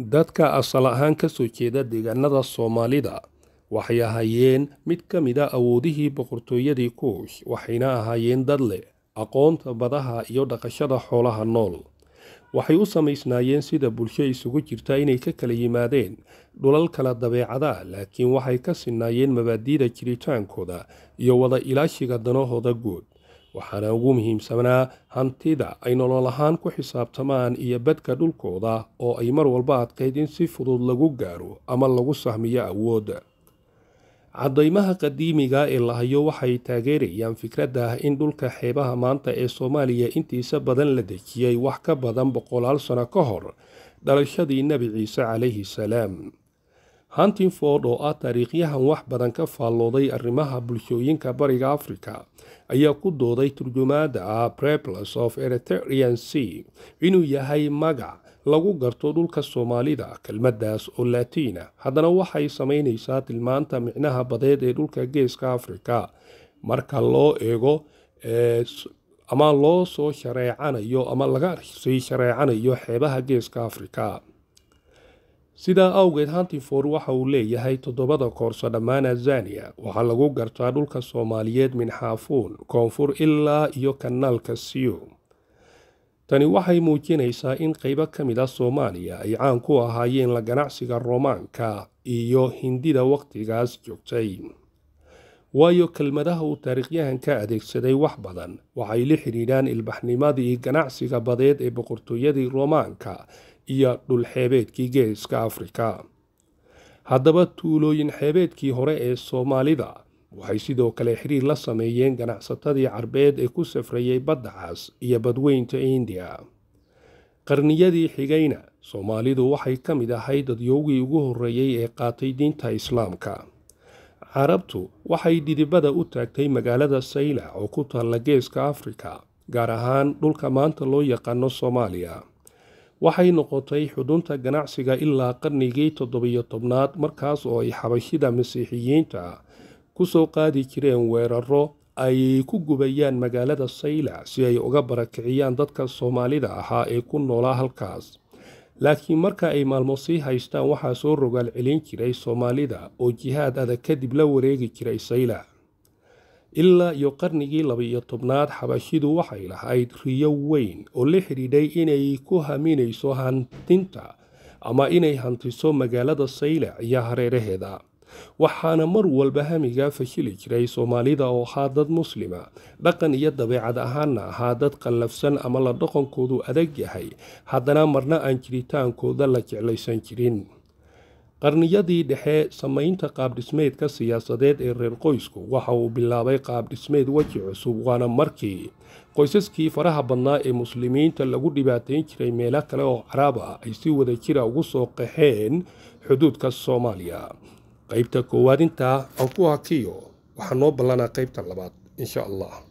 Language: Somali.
dadka asal ahaan ka soo jeeda deegaanada soomaalida waxay ahaayeen mid ka mid a ah awoodihii boqortooyadii kuush waxayna ahaayeen dad leh aqoonta badaha iyo dhaqashada xoolaha nool waxay u samaysnaayeen sida bulsho isugu jirta inay ka kala yimaadeen dhulal kala dabeecadaa laakiin waxay ka sinnaayeen mabaadiida jiritaankooda iyo wada ilaashiga danahooda guud waxaana ugu muhiimsanaa hantida ay nolol ahaan ku xisaabtamaan iyo badka dhulkooda oo ay mar walba adkayd in si fudud lagu gaaro ama lagu sahmiyo awoodda caddaymaha qadiimiga ee lahayo waxay taageerayaan fikradda in dhulka xeebaha maanta ee soomaaliya intiisa badan la dejiyey wax ka badan boqolaal sano ka hor dhalashadii nebi ciise calayhi salaam huntingford oo ah taariikhyahan wax badan ka faallooday arrimaha bulshooyinka bariga afrika ayaa ku dooday turjumaadda ah preplus of eritrean sea inuu yahay magac lagu garto dhulka soomaalida kelmaddaas oo laatiina ah. haddana waxay samaynaysaa tilmaanta micnaha badeed ee dhulka geeska afrika marka loo eego ama loo soo shareecanayo ama laga sii shareecanayo xeebaha geeska afrika sidaa awgeed hantifor waxa uu leeyahay toddobada koorso dhammaana zaniya waxaa lagu gartaa dhulka soomaaliyeed minxaafuun koonfur ilaa iyo kanaalka siyo tani waxay muujinaysaa in qaybo ka mid ah soomaaliya ay caan ku ahaayeen la ganacsiga roomaanka iyo hindida wakhtigaas joogtay waayo kelmadaha uu taariikhyahanka adeegsaday wax badan waxay la xidhiidhaan ilbaxnimadii ganacsiga badeed ee boqortooyadii roomaanka iyo dhul xeebeedkii geeska afrika haddaba tuulooyin xeebeedkii hore ee soomaalida waxay sidoo kale xiriir la sameeyeen ganacsatadii carbeed ee ku safrayay baddacaas iyo badweynta indiya qarniyadii xigayna soomaalidu waxay ka mid ahayd dadyoogii ugu horreeyey ee qaatay diinta islaamka carabtu waxay dhidibada u taagtay magaalada sayla oo ku taalla geeska afrika gaar ahaan dhulka maanta loo yaqaano soomaaliya waxay noqotay xudunta ganacsiga ilaa qarnigii toddobiyo tobnaad markaas oo ay xabashida masiixiyiinta ku soo qaadi jireen weeraro ay ku gubayaan magaalada saylac si ay uga barakiciyaan dadka soomaalida ahaa ee ku noolaa halkaas laakiin marka ay maalmo sii haystaan waxaa soo rogaal celin jiray soomaalida oo jihaad adag kadib la wareegi jiray saylac ilaa iyo qarnigii laba-iyo tobnaad xabashidu waxay lahayd riyo weyn oo la xidhiidhay inay ku haminayso hantinta ama inay hantiso magaalada saylac iyo hareeraheeda waxaana mar walba hamiga fashili jiray soomaalida oo ahaa dad muslima dhaqan iyo dabeecad ahaanna ahaa dad qallafsan ama la dhaqankoodu adag yahay haddana marna aan jiritaankooda la jeclaysan jirin qarniyadii dhexe samaynta qaabdhismeedka siyaasadeed ee reer qoysku waxa uu bilaabay qaabdhismeed weji cusub waana markii qoysaskii faraha badnaa ee muslimiinta lagu dhibaatayn jiray meelo kale oo caraab ah ay si wada jira ah ugu soo qaxeen xuduudka soomaaliya qaybta koowaad intaa aan ku hakiyo waxaa noo ballanaa qaybta labaad insha allah